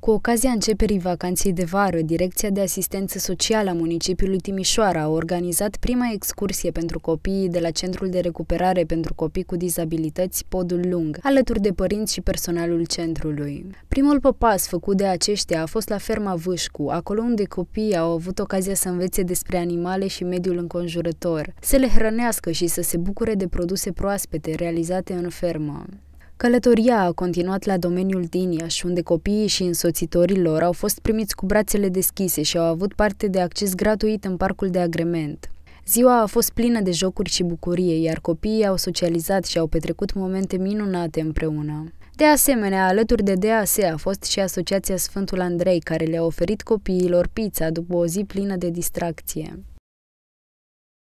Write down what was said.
Cu ocazia începerii vacanței de vară, Direcția de Asistență Socială a Municipiului Timișoara a organizat prima excursie pentru copiii de la Centrul de Recuperare pentru Copii cu Dizabilități Podul Lung, alături de părinți și personalul centrului. Primul popas făcut de aceștia a fost la ferma Vâșcu, acolo unde copiii au avut ocazia să învețe despre animale și mediul înconjurător, să le hrănească și să se bucure de produse proaspete realizate în fermă. Călătoria a continuat la domeniul din Iași, unde copiii și însoțitorii lor au fost primiți cu brațele deschise și au avut parte de acces gratuit în parcul de agrement. Ziua a fost plină de jocuri și bucurie, iar copiii au socializat și au petrecut momente minunate împreună. De asemenea, alături de DAS a fost și Asociația Sfântul Andrei, care le-a oferit copiilor pizza după o zi plină de distracție.